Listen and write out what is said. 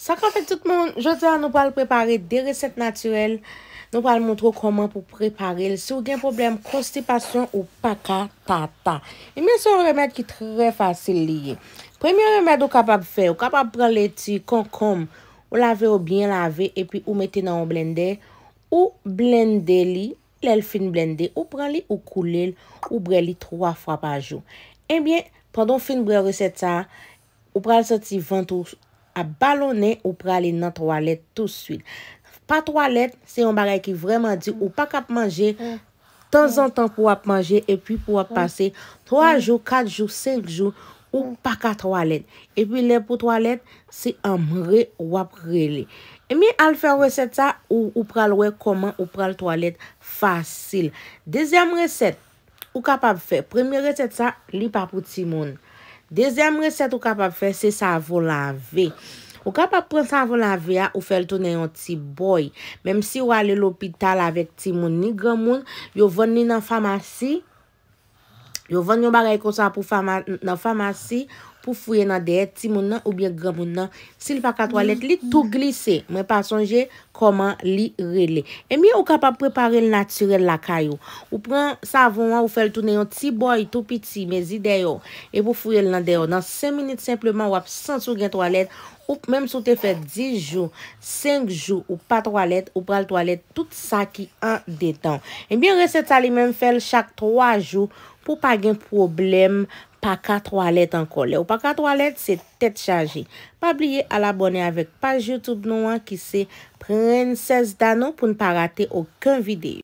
Sa ka fe tout moun, jote a nou pal prepare de resepte naturel. Nou pal montre ou koman pou prepare. Se ou gen probleme, konstipasyon ou paka, tata. E mwen se ou remèd ki tre fasil liye. Premye remèd ou kapab fe, ou kapab prele ti, konkom, ou lave ou bien lave, e pi ou mette nan ou blende, ou blende li, lèl fin blende, ou prele li ou koule, ou brele li 3 fwa pa jou. E eh mwen, pren don fin bre resept sa, ou prele se ti 20 ou... A balonè ou pralè nan toalet tout suite. Pa toalet, se yon bagay ki vreman di ou pak mm. mm. ap manje, tan zan tan pou ap manje, e pi pou ap pase 3 jou, 4 jou, 5 jou, ou pak ap toalet. E pi le pou toalet, se amre wap rele. E mi al fè resèt sa ou pral wè koman ou pral toalet fasil. Dezem resèt, ou kap ap fè? Premi resèt sa, li pa pou ti moun. Dezem resèt ou kap ap fè se savon lave. Ou kap ap pren savon lave ya, ah, ou fèl tounen yon ti boy. Mem si ou ale l'opital avèk ti moun ni gè moun, yo vòn ni nan famasyi, Yo van yon bagay kosan pou famasi pou fwe nan deyè. Ti moun nan ou bien gran moun nan. Sil pa ka toalet li tou glise. Mwen pa sonje koman li rele. E mi ou kapap prepare l natyrel la kayo. Ou pren savon an ou fel toune yon ti boy tou piti. Mezi deyò. E pou fwe l nan deyò. Nan 5 minit simpleman wap 100 sou gen toalet. Ou mèm sou te fè 10 jou. 5 jou ou pa toalet. Ou pral toalet. Tout sa ki an detan. E mi yon resep sa li mèm fel chak 3 jou. Ou pa gen problem pa 4 walet anko le. Ou pa 4 walet se tet chanje. Pa blye al abone avek pa Youtube nou an ki se Prenses Dano pou npa rate oken videyo.